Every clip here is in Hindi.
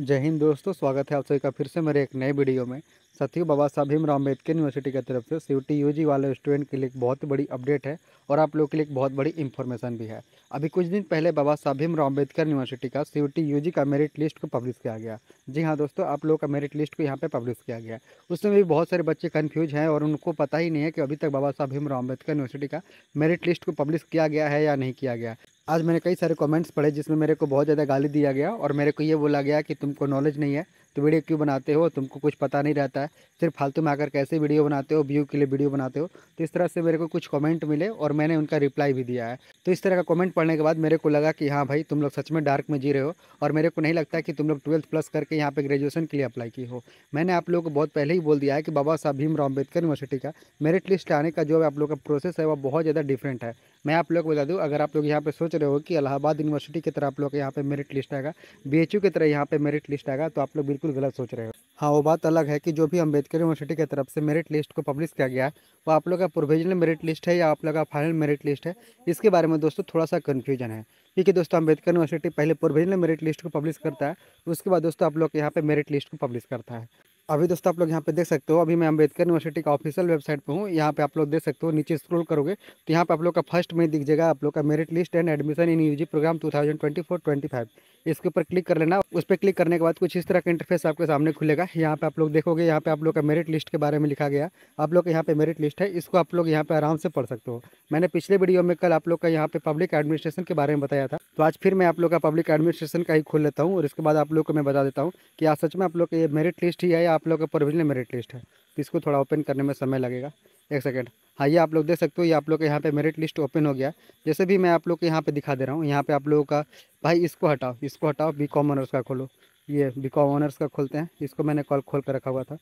जय हिंद दोस्तों स्वागत है आप सभी का फिर से मेरे एक नए वीडियो में साथियों बाबा साहब भीमराव अम्बेडकर यूनिवर्सिटी की तरफ से सी यूजी वाले स्टूडेंट के लिए एक बहुत बड़ी अपडेट है और आप लोग के लिए एक बहुत बड़ी इन्फॉर्मेशन भी है अभी कुछ दिन पहले बाबा साहब भीमराव अम्बेडकर यूनिवर्सिटी का सी यूजी का मेरिट लिस्ट को पब्लिश किया गया जी हाँ दोस्तों आप लोगों का मेरिट लिस्ट को यहाँ पे पब्लिश किया गया उसमें भी बहुत सारे बच्चे कन्फ्यूज हैं और उनको पता ही नहीं है कि अभी तक बाबा साहब भीमराव अम्बेडकर यूनिवर्सिटी का मेरिट लिस्ट को पब्लिश किया गया है या नहीं किया गया आज मैंने कई सारे कमेंट्स पढ़े जिसमें मेरे को बहुत ज़्यादा गाली दिया गया और मेरे को ये बोला गया कि तुमको नॉलेज नहीं है तो वीडियो क्यों बनाते हो तुमको कुछ पता नहीं रहता है सिर्फ फालतू में आकर कैसे वीडियो बनाते हो व्यू के लिए वीडियो बनाते हो तो इस तरह से मेरे को कुछ कमेंट मिले और मैंने उनका रिप्लाई भी दिया है तो इस तरह का कमेंट पढ़ने के बाद मेरे को लगा कि हाँ भाई तुम लोग सच में डार्क में जी रहे हो और मेरे को नहीं लगता कि तुम लोग ट्वेल्थ प्लस करके यहाँ पर ग्रेजुएशन के लिए अप्लाई की हो मैंने आप लोग को बहुत पहले ही बोल दिया है कि बाबा साहब भीमराव अम्बेडकर यूनिवर्सिटी का मेरिट लिस्ट आने का जो आप लोग का प्रोसेस है वह बहुत ज़्यादा डिफरेंट है मैं आप लोग को बता दूँ अगर आप लोग यहाँ पे सोच रहे हो कि इलाहाबाद यूनिवर्सिटी की तरह आप लोग यहाँ पे मेरिट लिस्ट आएगा बी की तरह यहाँ पे मेरिट लिस्ट आएगा तो आप लोग बिल्कुल गलत सोच रहे हो हाँ वो बात अलग है कि जो भी अम्बेडकर यूनिवर्सिटी की तरफ से मेरिट लिस्ट को पब्लिश किया गया है वो आप लोग का प्रोविजनल मेरिट लिस्ट है या आप लोग का फाइनल मेरिट लिस्ट है इसके बारे में दोस्तों थोड़ा सा कन्फ्यूजन है क्योंकि दोस्तों अम्बेडकर यूनिवर्सिटी पहले प्रोविजनल मेरिट लिस्ट को पब्लिश करता है उसके बाद दोस्तों आप लोग यहाँ पे मेरिट लिस्ट को पब्लिश करता है अभी दोस्तों आप लोग यहाँ पे देख सकते हो अभी मैं अंबेडकर यूनिवर्सिटी का ऑफिशियल वेबसाइट पे हूँ यहाँ पे आप लोग देख सकते हो नीचे स्क्रॉल करोगे तो यहाँ पे आप लोग का फर्स्ट में दिख जाएगा आप लोग का merit list and admission in UG programme 2024-25 इसके ऊपर क्लिक कर लेना उस पर क्लिक करने के बाद कुछ इस तरह का इंटरफेस आपके सामने खुलेगा यहाँ पे आप लोग देखोगे यहाँ पे आप लोग का मेरिट लिस्ट के बारे में लिखा गया आप लोग यहाँ पे मेरिट लिस्ट है इसको आप लोग यहाँ पे आराम से पढ़ सकते हो मैंने पिछले वीडियो में कल आप लोग का यहाँ पे पब्लिक एडमिनिस्ट्रेशन के बारे में बताया था तो आज फिर मैं आप लोग का पब्लिक एडमिनिस्ट्रेशन का ही खोल लेता हूँ और इसके बाद आप लोग को मैं बता देता हूँ कि आज सच में आप लोग का ये मेरिट लिस्ट ही है आप लोग का प्रोविजनल मेरिट लिस्ट है तो इसको थोड़ा ओपन करने में समय लगेगा एक सेकेंड हाँ ये आप लोग देख सकते हो ये आप लोग के यहाँ पे मेरिट लिस्ट ओपन हो गया जैसे भी मैं आप लोग के यहाँ पे दिखा दे रहा हूँ यहाँ पे आप लोगों का भाई इसको हटाओ इसको हटाओ बी कॉम ऑनर्स का खोलो ये बी कॉम ऑनर्स का खोलते हैं इसको मैंने कॉल खोल कर रखा हुआ था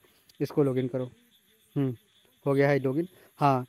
इसको लॉगिन करो हम्म, हो गया है लॉगिन हाँ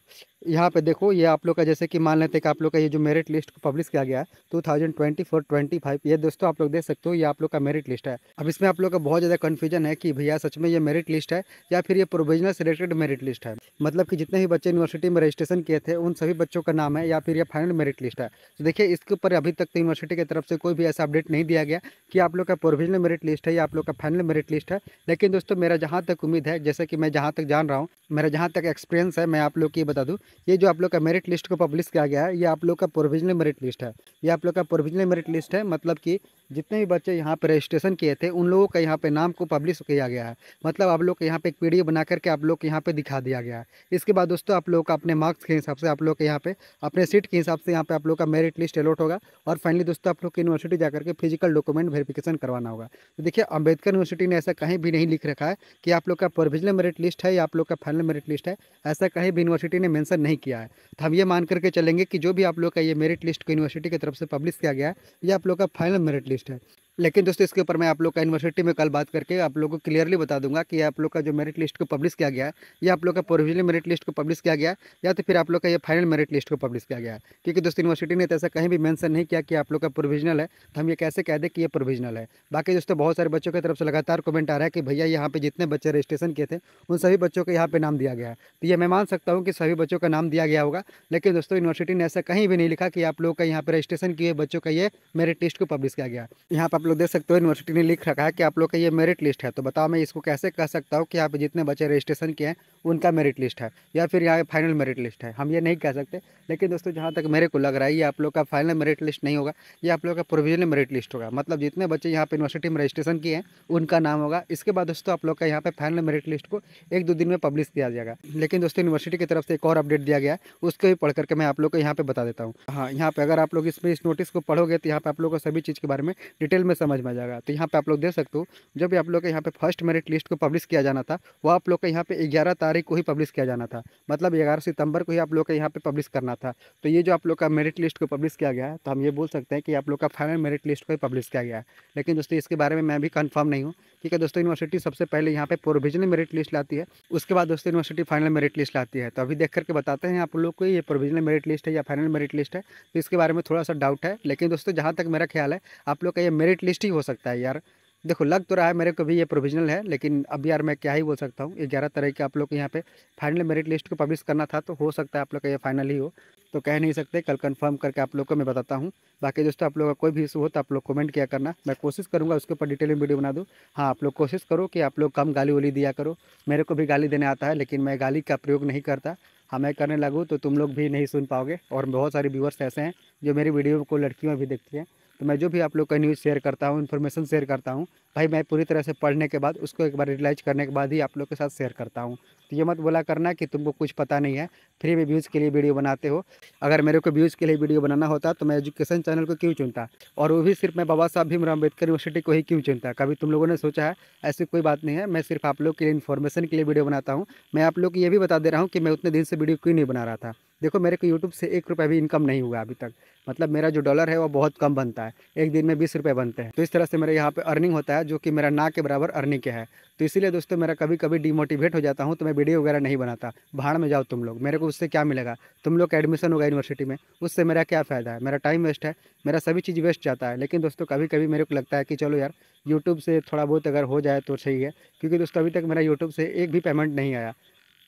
यहाँ पे देखो ये आप लोग का जैसे कि मान लेते हैं कि आप लोग का ये जो मेरिट लिस्ट को पब्लिश किया गया है two thousand twenty four twenty five ये दोस्तों आप लोग देख सकते हो ये आप लोग का मेरिट लिस्ट है अब इसमें आप लोग का बहुत ज़्यादा कन्फ्यूजन है कि भैया सच में ये मेरिट लिस्ट है या फिर ये प्रोविजनल रिलेटेड मेरिट लिस्ट है मतलब कि जितने भी बच्चे यूनिवर्सिटी में रजिस्ट्रेशन किए थे उन सभी बच्चों का नाम है या फिर ये फाइनल मेरिट लिस्ट है तो देखिए इसके ऊपर अभी तक तो यूनिवर्सिटी की तरफ से कोई भी ऐसा अपडेट नहीं दिया गया कि आप लोग का प्रोविजनल मेरिट लिस्ट है या आप लोग का फाइनल मेरिट लिस्ट है लेकिन दोस्तों मेरा जहाँ तक उम्मीद है जैसे कि मैं जहाँ तक जान रहा हूँ मेरा जहाँ तक एक्सपीरियंस है मैं आप लोग को ये बता दूँ ये जो आप लोग का मेरिट लिस्ट को पब्लिश किया गया है ये आप लोग का प्रोविजनल मेरिट लिस्ट है ये आप लोग का प्रोविजनल मेरिट लिस्ट है मतलब कि जितने भी बच्चे यहाँ पर रजिस्ट्रेशन किए थे उन लोगों का यहाँ पे नाम को पब्लिश किया गया है मतलब आप लोग के यहाँ पे एक डी बना करके आप लोग के यहाँ पे दिखा दिया गया है इसके बाद दोस्तों आप लोग का अपने मार्क्स के हिसाब से आप लोग के यहाँ पे अपने सीट के हिसाब से यहाँ पे आप लोग का मेरिट लिस्ट अलॉट होगा और फाइनली दोस्तों आप लोग की यूनिवर्सिटी जाकर के फिजिकल डॉक्यूमेंट वेरीफिकेशन करवाना होगा तो देखिए अम्बेडकर यूनिवर्सिटी ने ऐसा कहीं भी नहीं लिख रखा है कि आप लोग का प्रोविजनल मेरिट लिस्ट है या आप लोग का फाइनल मेरिट लिस्ट है ऐसा कहीं भी यूनिवर्सिटी ने मैंसन नहीं किया है तो हम ये मान करके चलेंगे कि जो भी आप लोग का ये मेरिट लिस्ट को यूनिवर्सिटी की तरफ से पब्लिश किया गया है या आप लोग का फाइनल मेरिट लिस्ट टेस्ट है लेकिन दोस्तों इसके ऊपर मैं आप लोग का यूनिवर्सिटी में कल बात करके आप लोगों को क्लियरली बता दूंगा कि आप लोग का जो मेरिट लिस्ट को पब्लिश किया गया है या आप लोग का प्रोविजनल मेरिट लिस्ट को पब्लिश किया गया या तो फिर आप लोग का ये फाइनल मेरिट लिस्ट को पब्लिश किया गया क्योंकि दोस्तों यूनिवर्सिटी ने तो ऐसा कहीं भी मैंसन नहीं किया कि आप लोग का प्रोविजनल है तो हम ये कैसे कह दें कि ये प्रोविजनल है बाकी दोस्तों बहुत सारे बच्चों की तरफ से लगातार कमेंट आ रहा है कि भैया यहाँ पर जितने बच्चे रजिस्ट्रेशन किए थे उन सभी बच्चों को यहाँ पर नाम दिया गया तो ये मैं मान सकता हूँ कि सभी बच्चों का नाम दिया गया होगा लेकिन दोस्तों यूनिवर्सिटी ने ऐसा कहीं भी नहीं लिखा कि आप लोग का यहाँ पर रजिस्ट्रेशन किए बच्चों का ये मेरिट लिस्ट को पब्लिश किया गया यहाँ पर लोग देख सकते हो यूनिवर्सिटी ने लिख रखा है कि आप लोग का ये मेरिट लिस्ट है तो बताओ मैं इसको कैसे कह सकता हूँ कि यहाँ पे जितने बच्चे रजिस्ट्रेशन किए हैं उनका मेरिट लिस्ट है या फिर यहाँ फाइनल मेरिट लिस्ट है हम ये नहीं कह सकते लेकिन दोस्तों जहाँ तक मेरे को लग रहा है ये आप लोग का फाइनल मेरिट लिस्ट नहीं होगा ये आप लोग का प्रोविजनल मेरिट लिस्ट होगा मतलब जितने बच्चे यहाँ पर यूनिवर्सिटी में रजिस्ट्रेशन किए हैं उनका नाम होगा इसके बाद दोस्तों आप लोग का यहाँ पर फाइनल मेरिट लिस्ट को एक दो दिन में पब्लिश किया जाएगा लेकिन दोस्तों यूनिवर्सिटी की तरफ से एक और अपडेट दिया गया है उसको भी पढ़ करके मैं आप लोग को यहाँ पर बता देता हूँ हाँ यहाँ पर अगर आप लोग इसमें इस नोटिस को पढ़ोगे तो यहाँ पर आप लोग को सभी चीज़ के बारे में डिटेल में समझ में आ जाएगा तो यहाँ पे आप लोग देख सकते हो जब आप लोग का यहाँ पे फर्स्ट मेरिट लिस्ट को पब्लिश किया जाना था वो आप लोग का यहाँ पे ग्यारह तारीख को ही पब्लिश किया जाना था मतलब ग्यारह सितंबर को ही आप लोग का यहाँ पे पब्लिश करना था तो ये जो आप लोग का मेरिट लिस्ट को पब्लिश किया गया तो हम ये बोल सकते हैं कि आप लोग का फाइनल मेरिट लिस्ट को ही पब्लिश किया गया लेकिन दोस्तों इसके बारे में मैं भी कन्फर्म नहीं हूँ ठीक है दोस्तों यूनिवर्सिटी सबसे पहले यहाँ पे प्रोविजनल मेरिट लिस्ट लाती है उसके बाद दोस्तों यूनिवर्सिटी फाइनल मेरिट लिस्ट लाती है तो अभी देख करके बताते हैं आप लोग को ये प्रोविजनल मेरिट लिस्ट है या फाइनल मेरिट लिस्ट है तो इसके बारे में थोड़ा सा डाउट है लेकिन दोस्तों जहाँ तक मेरा ख्याल है आप लोग का ये मेरिट लिस्ट ही हो सकता है यार देखो लग तो रहा है मेरे को भी ये प्रोविजनल है लेकिन अब यार मैं क्या ही बोल सकता हूँ ये ग्यारह तरह के आप लोग यहाँ पे फाइनल मेरिट लिस्ट को पब्लिश करना था तो हो सकता है आप लोग का ये फाइनल ही हो तो कह नहीं सकते कल कंफर्म करके आप लोग को मैं बताता हूँ बाकी दोस्तों आप लोग का कोई भी इशू हो तो आप लोग कमेंट किया करना मैं कोशिश करूँगा उसके ऊपर डिटेल में वीडियो बना दूँ हाँ आप लोग कोशिश करो कि आप लोग कम गाली वाली दिया करो मेरे को भी गाली देने आता है लेकिन मैं गाली का प्रयोग नहीं करता हाँ मैं करने लगूँ तो तुम लोग भी नहीं सुन पाओगे और बहुत सारे व्यूवर्स ऐसे हैं जो मेरी वीडियो को लड़कियों भी देखती हैं तो मैं जो भी आप लोग का न्यूज़ शेयर करता हूँ इन्फॉर्मेशन शेयर करता हूँ भाई मैं पूरी तरह से पढ़ने के बाद उसको एक बार रियलाइज करने के बाद ही आप लोग के साथ शेयर करता हूँ तो ये मत बोला करना कि तुमको कुछ पता नहीं है फ्री में व्यूज़ के लिए वीडियो बनाते हो अगर मेरे को व्यूज़ के लिए वीडियो बनाना होता तो मैं एजुकेशन चैनल को क्यों चुनता और वो भी सिर्फ मैं बाबा साहब भीमराव अम्बेडकर यूनिवर्सिटी को ही क्यों चुनता कभी तुम लोगों ने सोचा है ऐसी कोई बात नहीं है मैं सिर्फ आप लोग के लिए इन्फॉर्मेशन के लिए वीडियो बनाता हूँ मैं आप लोग को ये भी बता दे रहा हूँ कि मैं उतने दिन से वीडियो क्यों नहीं बना रहा था देखो मेरे को यूट्यूब से एक रुपये भी इनकम नहीं हुआ अभी तक मतलब मेरा जो डॉलर है वो बहुत कम बनता है एक दिन में बीस रुपये बनते हैं तो इस तरह से मेरे यहाँ पे अर्निंग होता है जो कि मेरा ना के बराबर अर्निंग के है तो इसीलिए दोस्तों मेरा कभी कभी डिमोटिवेट हो जाता हूँ तो मैं वीडियो वगैरह नहीं बनाता भाड़ में जाओ तुम लोग मेरे को उससे क्या मिलेगा तुम लोग का एडमिशन होगा यूनिवर्सिटी में उससे मेरा क्या फ़ायदा है मेरा टाइम वेस्ट है मेरा सभी चीज़ वेस्ट जाता है लेकिन दोस्तों कभी कभी मेरे को लगता है कि चलो यार यूट्यूब से थोड़ा बहुत अगर हो जाए तो सही है क्योंकि दोस्तों अभी तक मेरा यूट्यूब से एक भी पेमेंट नहीं आया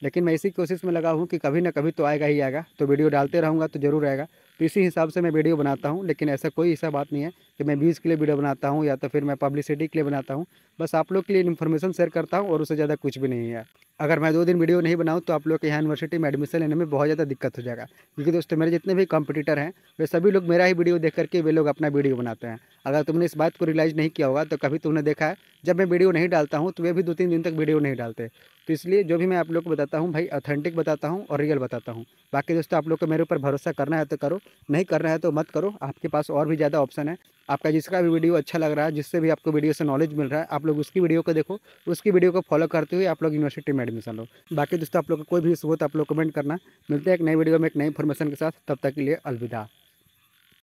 लेकिन मैं इसी कोशिश में लगा हूँ कि कभी ना कभी तो आएगा ही आएगा तो वीडियो डालते रहूँगा तो ज़रूर आएगा तो इसी हिसाब से मैं वीडियो बनाता हूँ लेकिन ऐसा कोई ऐसा बात नहीं है कि मैं व्यूज़ के लिए वीडियो बनाता हूँ या तो फिर मैं पब्लिसिटी के लिए बनाता हूँ बस आप लोग के लिए इन्फॉर्मेशन शेयर करता हूँ और उससे ज़्यादा कुछ भी नहीं है अगर मैं दो दिन वीडियो नहीं बनाऊँ तो आप लोग के यहाँ यूनिवर्सिटी में एडमिशन लेने में बहुत ज़्यादा दिक्कत हो जाएगा क्योंकि दोस्तों मेरे जितने भी कॉम्पिटिटर हैं वे सभी लोग मेरा ही वीडियो देख करके वे लोग अपना वीडियो बनाते हैं अगर तुमने इस बात को रियलाइज़ नहीं किया होगा तो कभी तुमने देखा है जब मैं वीडियो नहीं डालता हूँ तो वे भी दो तीन दिन तक वीडियो नहीं डालते तो इसलिए जो भी मैं आप लोग को बताता हूँ भाई ऑथेंटिक बताता हूँ और रियल बताता हूँ बाकी दोस्तों आप लोग को मेरे ऊपर भरोसा करना है तो करो नहीं करना है तो मत करो आपके पास और भी ज़्यादा ऑप्शन है आपका जिसका भी वीडियो अच्छा लग रहा है जिससे भी आपको वीडियो से नॉलेज मिल रहा है आप लोग उसकी वीडियो को देखो उसकी वीडियो को फॉलो करते हुए आप लोग यूनिवर्सिटी में एडमिशन लो बाकी दोस्तों आप लोग को कोई भी इशू हो तो आप लोग कमेंट करना मिलते हैं एक नई वीडियो में एक नई इन्फॉर्मेशन के साथ तब तक के लिए अलविदा